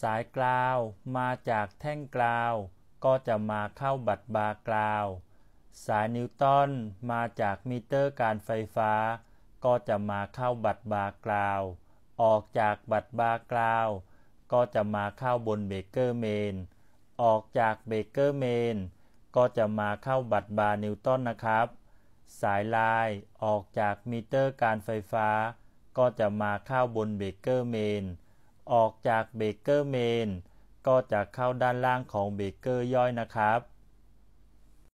สายกราวมาจากแท่งกราว ก็จะมาเข้าบัตรบากราว สายนิวตันมาจากมิเตอร์การไฟฟ้า ก็จะมาเข้าบัตรบากราว ออกจากบัตรบากราว ก็จะมาเข้าบนเบเกอร์เมน ออกจากเบเกอร์เมน ก็จะมาเข้าบัตรบานิวตันนะครับ สายลาย ออกจากมิเตอร์การไฟฟ้า ก็จะมาเข้าบนเบเกอร์เมนออกจากเบเกอร์เมนก็จะเข้าด้านล่างของเบเกอร์ย่อยนะครับ